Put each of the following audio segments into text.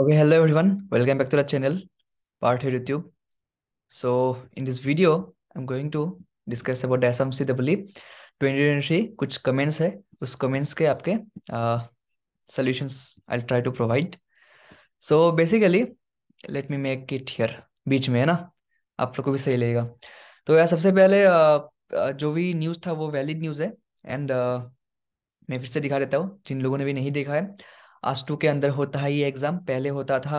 Okay, hello everyone. Welcome back to the channel, Part here YouTube. So in this video, I'm going to discuss about the smc SMCEE 2023 कुछ comments है उस comments के आपके uh, solutions I'll try to provide. So basically, let me make it here. बीच में है ना आप लोग को भी सही लगेगा तो यार सबसे पहले uh, जो भी न्यूज़ था वो वैलिड न्यूज़ है एंड uh, मैं फिर से दिखा देता हूँ जिन लोगों ने भी नहीं देखा है आस्टू के अंदर होता है ये एग्ज़ाम पहले होता था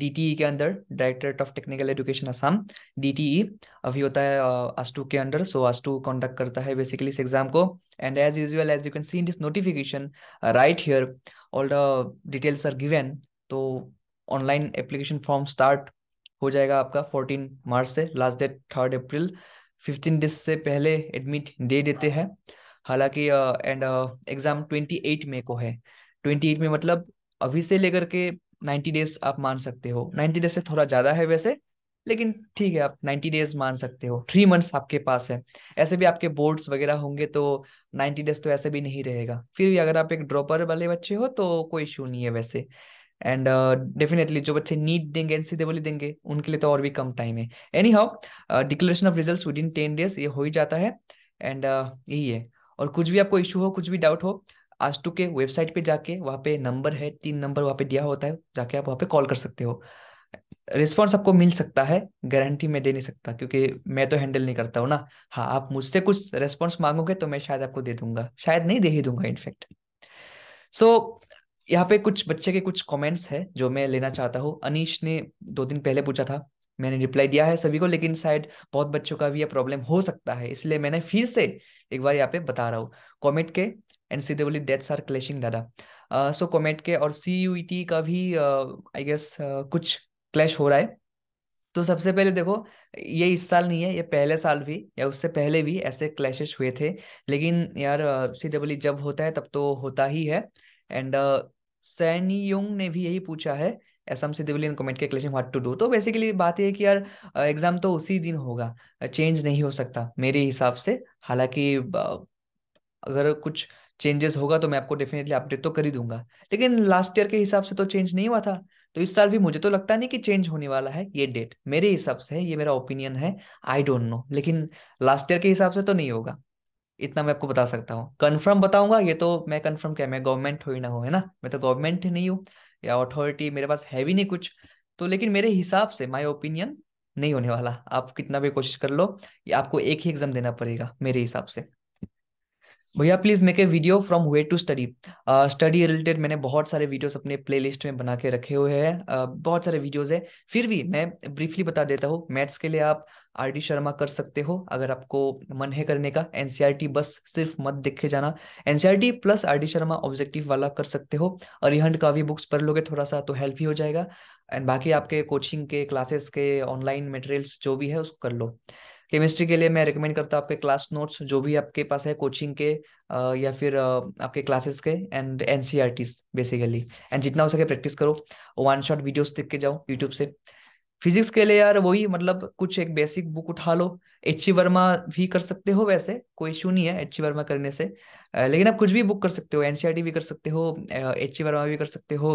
डी e के अंदर directorate of technical education Assam D अभी होता है आस्टू के अंडर सो आस्टू कंडक्ट करता है बेसिकली इस एग्ज़ाम को and as usual as you can see in this notification right here all the details are given तो ऑनलाइन एप्लीकेशन फॉर्म स्टार्ट हो जाएगा आपका फोर्टीन मार्च से last date third April fifteen days से पहले admit दे देते हैं हालांकि and exam twenty eight May को है ट्वेंटी एट में मतलब अभी से लेकर के नाइन्टी डेज आप मान सकते हो नाइन्टी डेज से थोड़ा ज्यादा है वैसे लेकिन ठीक है आप नाइन्टी डेज मान सकते हो थ्री मंथ्स आपके पास है ऐसे भी आपके बोर्ड्स वगैरह होंगे तो नाइन्टी डेज तो ऐसे भी नहीं रहेगा फिर भी अगर आप एक ड्रॉपर वाले बच्चे हो तो कोई इशू नहीं है वैसे एंड डेफिनेटली uh, जो बच्चे नीट देंगे एनसीडब्ल्यू देंगे उनके लिए तो और भी कम टाइम है anyhow declaration of result within ten days ये हो ही जाता है एंड uh, यही है और कुछ भी आपको इशू हो कुछ भी डाउट हो आज टू के वेबसाइट पे जाके वहाँ पे नंबर है तीन नंबर वहाँ पे दिया होता है जाके आप वहाँ पे कॉल कर सकते हो रिस्पॉन्स आपको मिल सकता है गारंटी मैं दे नहीं सकता क्योंकि मैं तो हैंडल नहीं करता हूँ ना हाँ आप मुझसे कुछ रिस्पॉन्स मांगोगे तो मैं शायद आपको दे दूंगा शायद नहीं दे ही दूंगा इनफैक्ट सो so, यहाँ पे कुछ बच्चे के कुछ कमेंट्स है जो मैं लेना चाहता हूँ अनिश ने दो दिन पहले पूछा था मैंने रिप्लाई दिया है सभी को लेकिन शायद बहुत बच्चों का भी यह प्रॉब्लम हो सकता है इसलिए मैंने फिर से एक बार यहाँ पे बता रहा हूँ कॉमेंट के एंड सीधे बोली डेथ्स आर क्लैशिंग दादा सो कोमेट के और सी यू टी का भी आई uh, गेस uh, कुछ क्लैश हो रहा है तो सबसे पहले देखो ये इस साल नहीं है ये पहले साल भी या उससे पहले भी ऐसे क्लैशेस हुए थे लेकिन यार सीधे uh, बोली जब होता है तब तो होता ही है एंड सैनी योंग ने भी यही पूछा है सी सिद्धिविलियन कमेंट के क्लेशिंग व्हाट टू डू तो बेसिकली बात यह कि यार एग्जाम तो उसी दिन होगा चेंज नहीं हो सकता मेरे हिसाब से हालांकि अगर कुछ चेंजेस होगा तो मैं आपको डेफिनेटली अपडेट तो कर ही दूंगा लेकिन लास्ट ईयर के हिसाब से तो चेंज नहीं हुआ था तो इस साल भी मुझे तो लगता नहीं कि चेंज होने वाला है ये डेट मेरे हिसाब से है ये मेरा ओपिनियन है आई डोंट नो लेकिन लास्ट ईयर के हिसाब से तो नहीं होगा इतना मैं आपको बता सकता हूँ कन्फर्म बताऊंगा ये तो मैं कन्फर्म क्या मैं गवर्नमेंट हो ही ना हो है ना मैं तो गवर्नमेंट नहीं हूँ या अथॉरिटी मेरे पास है भी नहीं कुछ तो लेकिन मेरे हिसाब से माई ओपिनियन नहीं होने वाला आप कितना भी कोशिश कर लो आपको एक ही एग्जाम देना पड़ेगा मेरे हिसाब से भैया please make a video from way to study study related मैंने बहुत सारे वीडियोस अपने प्लेलिस्ट में बना के रखे हुए हैं uh, बहुत सारे वीडियोस है फिर भी मैं ब्रीफली बता देता हूँ मैथ्स के लिए आप आर डी शर्मा कर सकते हो अगर आपको मन है करने का एनसीआर e बस सिर्फ मत देखे जाना NCR plus R D Sharma objective वाला कर सकते हो अरिहंड का भी बुक्स पढ़ लोगे थोड़ा सा तो हेल्प ही हो जाएगा एंड बाकी आपके कोचिंग के क्लासेस के ऑनलाइन मटेरियल्स जो भी है उसको कर लो केमिस्ट्री के लिए मैं रिकमेंड करता हूँ आपके क्लास नोट्स जो भी आपके पास है कोचिंग के या फिर आपके क्लासेस के एंड एनसीआर बेसिकली एंड जितना हो सके प्रैक्टिस करो वन शॉट वीडियोस देख के जाओ यूट्यूब से फिजिक्स के लिए यार वही मतलब कुछ एक बेसिक बुक उठा लो एच वर्मा भी कर सकते हो वैसे कोई इशू नहीं है एच वर्मा करने से लेकिन आप कुछ भी बुक कर सकते हो एनसीईआरटी e भी कर सकते हो एच वर्मा भी कर सकते हो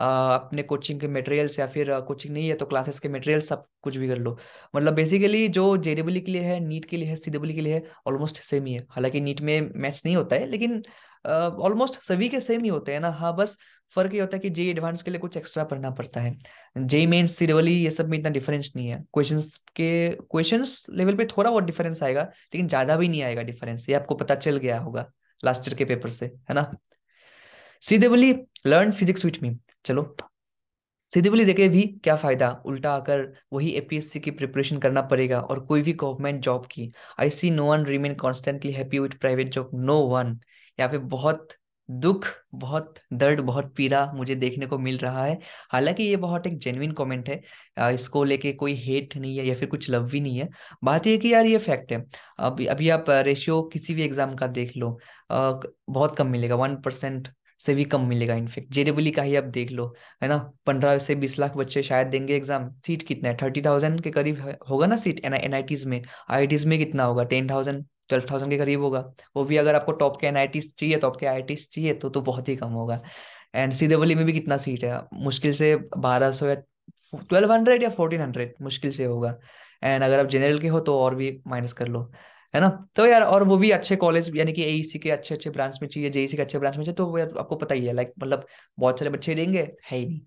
अपने कोचिंग के मटेरियल्स या फिर कोचिंग नहीं है तो क्लासेस के मटेरियल्स सब कुछ भी कर लो मतलब बेसिकली जो जेडब्ल्यू के लिए है नीट के लिए है सी के लिए है ऑलमोस्ट सेम ही है हालांकि नीट में मैथ्स नहीं होता है लेकिन ऑलमोस्ट uh, सभी के सेम ही होते हैं ना हाँ बस फर्क ये होता है कि जे एडवांस के लिए कुछ एक्स्ट्रा पढ़ना पड़ता है जे मेन सी ये सब में इतना डिफरेंस नहीं है क्वेश्चन के क्वेश्चन लेवल पे थोड़ा बहुत डिफरेंस आएगा लेकिन ज्यादा भी नहीं आएगा डिफरेंस ये आपको पता चल गया होगा लास्ट ईयर के पेपर से है ना सीधेवली लर्न फिजिक्स विथ मी चलो सीधे बोली देखे भी क्या फायदा उल्टा आकर वही एपीएससी की प्रिपरेशन करना पड़ेगा और कोई भी गवर्नमेंट जॉब की I see no one remain constantly happy with private job no one यहाँ पे बहुत दुख बहुत दर्द बहुत पीड़ा मुझे देखने को मिल रहा है हालांकि ये बहुत एक जेनविन कमेंट है इसको लेके कोई हेट नहीं है या फिर कुछ लव भी नहीं है बात यह कि यार ये फैक्ट है अब अभी आप रेशियो किसी भी एग्जाम का देख लो बहुत कम मिलेगा वन परसेंट से भी कम मिलेगा इनफेक्ट जेडब्ल्यू e का ही आप देख लो है ना पंद्रह से बीस लाख बच्चे शायद देंगे एग्जाम सीट कितना है थर्टी थाउजेंड के करीब होगा ना सीट एन आई में आई में कितना होगा टेन थाउजेंड ट्वेल्व थाउजेंड के करीब होगा वो भी अगर आपको टॉप के एन आई चाहिए टॉप के आई चाहिए तो तो बहुत ही कम होगा एंड सी डब्ल्यू में भी कितना सीट है मुश्किल से बारह सौ या ट्वेल्व हंड्रेड या फोर्टीन हंड्रेड मुश्किल से होगा एंड अगर आप जनरल के हो तो और भी माइनस कर लो है ना तो यार और वो भी अच्छे कॉलेज यानी कि एईसी e के अच्छे अच्छे ब्रांच में चाहिए जेईसी e के अच्छे ब्रांच में चाहिए तो यार आपको पता ही है लाइक मतलब बहुत सारे बच्चे लेंगे है ही नहीं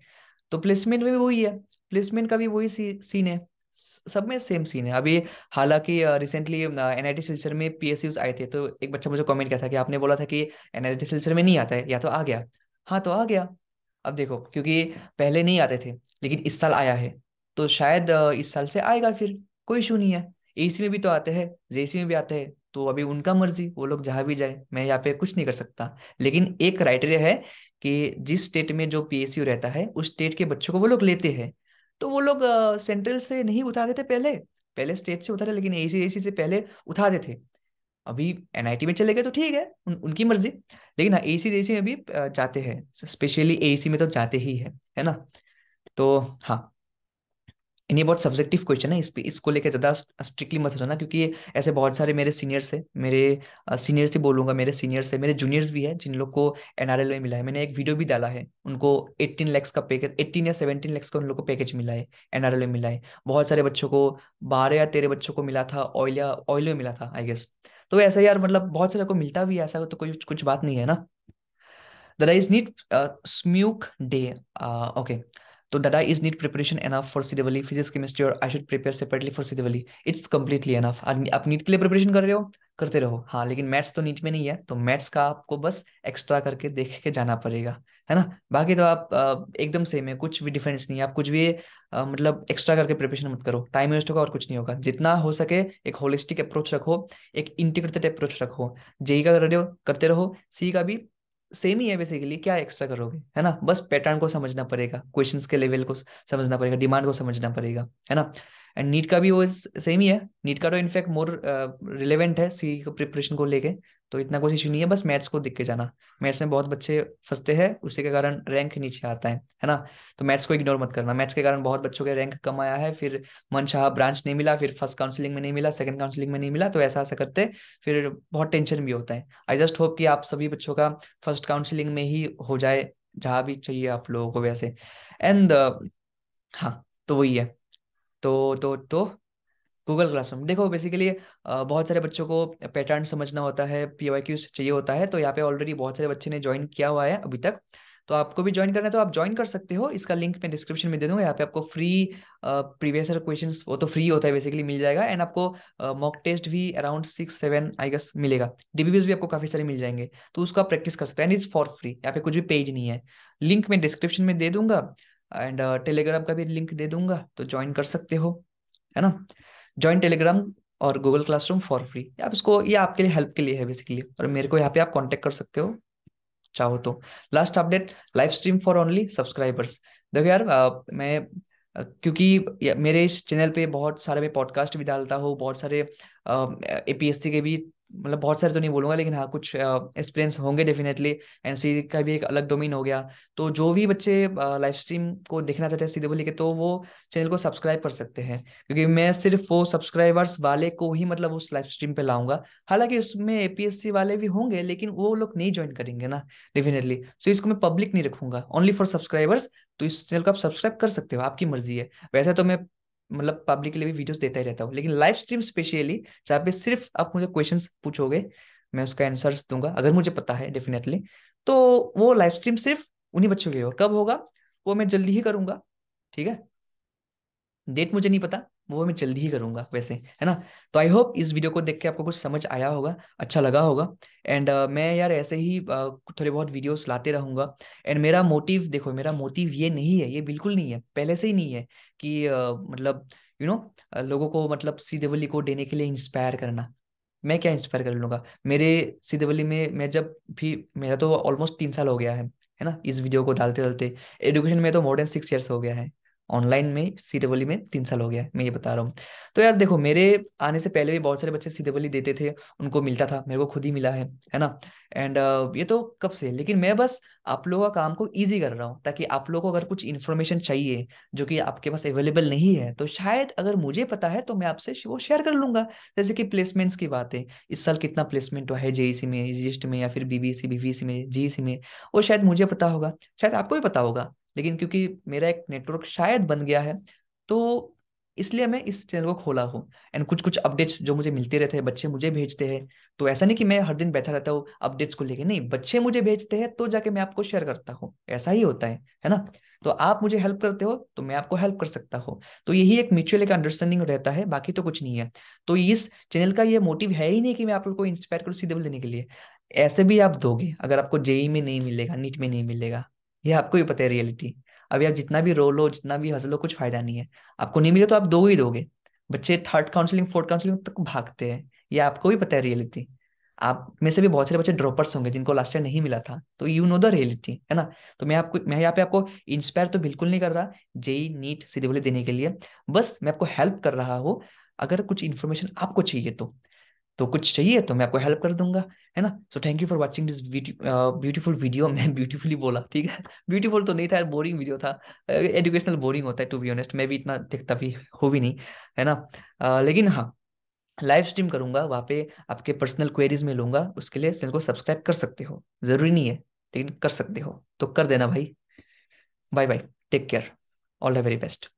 तो प्लेसमेंट में भी वही है प्लेसमेंट का भी वही सी, सीन है सब में सेम सीन है अभी हालांकि रिसेंटली एन आई में पी आए थे तो एक बच्चा मुझे कमेंट किया था कि आपने बोला था कि एन आई में नहीं आता है या तो आ गया हाँ तो आ गया अब देखो क्योंकि पहले नहीं आते थे लेकिन इस साल आया है तो शायद इस साल से आएगा फिर कोई इशू नहीं है ए में भी तो आते हैं जे में भी आते हैं तो अभी उनका मर्जी वो लोग जहाँ भी जाए मैं यहाँ पे कुछ नहीं कर सकता लेकिन एक क्राइटेरिया है कि जिस स्टेट में जो पीएसयू रहता है उस स्टेट के बच्चों को वो लोग लेते हैं तो वो लोग सेंट्रल से नहीं उठाते थे पहले पहले स्टेट से उठाते लेकिन एसी एसी से पहले उठाते थे अभी एनआईटी में चले गए तो ठीक है उन, उनकी मर्जी लेकिन हाँ एसी जैसी में भी जाते हैं स्पेशली एसी में तो जाते ही है है ना तो हाँ एंड ये बहुत सब्जेक्टिव क्वेश्चन है इस पे इसको लेकर ज़्यादा स्ट्रिक्टली मत सोचना क्योंकि ऐसे बहुत सारे मेरे सीनियर्स है मेरे सीनियर से बोलूंगा मेरे सीनियर्स है मेरे जूनियर्स भी है जिन लोग को एनआरएल में मिला है मैंने एक वीडियो भी डाला है उनको एट्टीन लैक्स का पैकेज एट्टीन या सेवनटीन लैक्स का उन लोग को पैकेज मिला है एनआरएल में मिला है बहुत सारे बच्चों को बारह या तेरह बच्चों को मिला था ऑयल या ऑयल में मिला था आई गेस तो ऐसा यार मतलब बहुत सारे को मिलता भी है ऐसा तो कोई कुछ बात नहीं है ना the rise need smoke day okay तो that I is need preparation enough for CWE physics chemistry or I should prepare separately for CWE. It's completely enough. आप नीट के लिए प्रिपरेशन कर रहे हो करते रहो हाँ लेकिन मैथ्स तो नीट में नहीं है तो मैथ्स का आपको बस एक्स्ट्रा करके देख के जाना पड़ेगा है ना बाकी तो आप एकदम सेम है कुछ भी डिफरेंस नहीं है आप कुछ भी आ, मतलब एक्स्ट्रा करके प्रिपरेशन मत करो टाइम वेस्ट होगा और कुछ नहीं होगा जितना हो सके एक होलिस्टिक अप्रोच रखो एक इंटीग्रेटेड अप्रोच रखो जेई e e का कर रहे हो करते रहो सी e का भी सेम ही है बेसिकली क्या एक्स्ट्रा करोगे है ना बस पैटर्न को समझना पड़ेगा क्वेश्चन के लेवल को समझना पड़ेगा डिमांड को समझना पड़ेगा है ना एंड नीट का भी वो सेम ही है नीट का तो इनफैक्ट मोर रिलेवेंट है सी प्रिपरेशन को लेके तो इतना कुछ इशू नहीं है बस मैथ्स को देख के जाना मैथ्स में बहुत बच्चे फंसते हैं उसी के कारण रैंक नीचे आता है है ना तो मैथ्स को इग्नोर मत करना मैथ्स के कारण बहुत बच्चों के रैंक कम आया है फिर मन शाह ब्रांच नहीं मिला फिर फर्स्ट काउंसलिंग में नहीं मिला सेकंड काउंसलिंग में नहीं मिला तो ऐसा ऐसा करते फिर बहुत टेंशन भी होता है आई जस्ट होप कि आप सभी बच्चों का फर्स्ट काउंसिलिंग में ही हो जाए जहाँ भी चाहिए आप लोगों को वैसे एंड हाँ तो वही है तो तो तो गूगल क्लासरूम देखो बेसिकली बहुत सारे बच्चों को पैटर्न समझना होता है पी वाई क्यूज चाहिए होता है तो यहाँ पे ऑलरेडी बहुत सारे बच्चे ने ज्वाइन किया हुआ है अभी तक तो आपको भी ज्वाइन करना है तो आप ज्वाइन कर सकते हो इसका लिंक मैं डिस्क्रिप्शन में दे दूंगा यहाँ पे आपको फ्री प्रीवियस क्वेश्चन वो तो फ्री होता है बेसिकली मिल जाएगा एंड आपको मॉक टेस्ट भी around six seven I guess मिलेगा डीबीबीज भी आपको काफी सारे मिल जाएंगे तो उसको आप प्रैक्टिस कर सकते हैं एंड इज फॉर फ्री यहाँ पे कुछ भी पेज नहीं है लिंक मैं डिस्क्रिप्शन में दे दूंगा एंड टेलीग्राम का भी लिंक दे दूंगा तो ज्वाइन कर सकते हो है ना ज्वाइन टेलीग्राम और गूगल क्लासरूम फॉर फ्री आप इसको ये आपके लिए हेल्प के लिए है बेसिकली और मेरे को यहाँ पे आप कॉन्टेक्ट कर सकते हो चाहो तो last update live stream for only subscribers देखो यार आ, मैं क्योंकि मेरे इस चैनल पे बहुत सारे मैं पॉडकास्ट भी डालता हूँ बहुत सारे ए के भी मतलब बहुत सारे तो नहीं बोलूंगा लेकिन हाँ कुछ एक्सपीरियंस होंगे डेफिनेटली एंड सी का भी एक अलग डोमेन हो गया तो जो भी बच्चे लाइव स्ट्रीम को देखना चाहते हैं सीधे बोले के तो वो चैनल को सब्सक्राइब कर सकते हैं क्योंकि मैं सिर्फ वो सब्सक्राइबर्स वाले को ही मतलब उस लाइव स्ट्रीम पे लाऊंगा हालांकि उसमें एपीएससी वाले भी होंगे लेकिन वो लोग नहीं ज्वाइन करेंगे ना डेफिनेटली सो इसको मैं पब्लिक नहीं रखूंगा ओनली फॉर सब्सक्राइबर्स तो इस चैनल को आप सब्सक्राइब कर सकते हो आपकी मर्जी है वैसे तो मैं मतलब पब्लिक के लिए भी वीडियोस देता ही रहता हूँ लेकिन लाइव स्ट्रीम स्पेशली जहाँ पे सिर्फ आप मुझे क्वेश्चन पूछोगे मैं उसका आंसर दूंगा अगर मुझे पता है डेफिनेटली तो वो लाइव स्ट्रीम सिर्फ उन्हीं बच्चों के लिए कब होगा वो मैं जल्दी ही करूंगा ठीक है डेट मुझे नहीं पता वो मैं जल्दी ही करूंगा वैसे है ना तो आई होप इस वीडियो को देख के आपको कुछ समझ आया होगा अच्छा लगा होगा एंड uh, मैं यार ऐसे ही uh, थोड़े बहुत वीडियोस लाते रहूंगा एंड मेरा मोटिव देखो मेरा मोटिव ये नहीं है ये बिल्कुल नहीं है पहले से ही नहीं है कि uh, मतलब यू you नो know, लोगों को मतलब सीधेवली को देने के लिए इंस्पायर करना मैं क्या इंस्पायर कर लूंगा मेरे सीधेवली में मैं जब भी मेरा तो ऑलमोस्ट तीन साल हो गया है है ना इस वीडियो को डालते डालते एजुकेशन में तो मोर देन सिक्स ईयर्स हो गया है ऑनलाइन में सीटेबली में तीन साल हो गया मैं ये बता रहा हूँ तो यार देखो मेरे आने से पहले भी बहुत सारे बच्चे सीटेबली देते थे उनको मिलता था मेरे को खुद ही मिला है है ना एंड uh, ये तो कब से लेकिन मैं बस आप लोगों का काम को ईजी कर रहा हूँ ताकि आप लोगों को अगर कुछ इन्फॉर्मेशन चाहिए जो कि आपके पास अवेलेबल नहीं है तो शायद अगर मुझे पता है तो मैं आपसे वो शेयर कर लूंगा जैसे कि प्लेसमेंट्स की बात है इस साल कितना प्लेसमेंट हुआ है जेईसी e में जिस्ट e में या फिर बीबीसी बीवीसी में जीईसी e में वो शायद मुझे पता होगा शायद आपको भी पता होगा लेकिन क्योंकि मेरा एक नेटवर्क शायद बन गया है तो इसलिए मैं इस चैनल को खोला हूँ एंड कुछ कुछ अपडेट्स जो मुझे मिलते रहते हैं बच्चे मुझे भेजते हैं तो ऐसा नहीं कि मैं हर दिन बैठा रहता हूँ अपडेट्स को लेके नहीं बच्चे मुझे भेजते हैं तो जाके मैं आपको शेयर करता हूँ ऐसा ही होता है है ना तो आप मुझे हेल्प करते हो तो मैं आपको हेल्प कर सकता हूँ तो यही एक म्यूचुअल एक अंडरस्टैंडिंग रहता है बाकी तो कुछ नहीं है तो इस चैनल का ये मोटिव है ही नहीं कि मैं आप लोग को इंस्पायर करूँ सीधे देने के लिए ऐसे भी आप दोगे अगर आपको जेई में नहीं मिलेगा नीट में नहीं मिलेगा ये आपको ही पता है रियलिटी अभी आप जितना भी रो लो जितना भी हंस लो कुछ फायदा नहीं है आपको नहीं मिले तो आप दो ही दोगे बच्चे थर्ड काउंसलिंग फोर्थ काउंसलिंग तक भागते हैं ये आपको भी पता है रियलिटी आप में से भी बहुत सारे बच्चे ड्रॉपर्स होंगे जिनको लास्ट ईयर नहीं मिला था तो यू नो द रियलिटी है ना तो मैं आपको मैं यहाँ पे आपको इंस्पायर तो बिल्कुल नहीं कर रहा जेई नीट सीधे बोले देने के लिए बस मैं आपको हेल्प कर रहा हूँ अगर कुछ इन्फॉर्मेशन आपको चाहिए तो तो कुछ चाहिए तो मैं आपको हेल्प कर दूंगा है ना so thank you for watching this beautiful video मैं ब्यूटीफुली बोला ठीक है ब्यूटीफुल तो नहीं था यार बोरिंग वीडियो था एजुकेशनल uh, बोरिंग होता है टू बी ऑनेस्ट मैं भी इतना दिखता भी हो भी नहीं है ना uh, लेकिन हाँ लाइव स्ट्रीम करूंगा वहाँ पे आपके पर्सनल क्वेरीज में लूंगा उसके लिए चैनल को सब्सक्राइब कर सकते हो जरूरी नहीं है लेकिन कर सकते हो तो कर देना भाई bye bye take care all the very best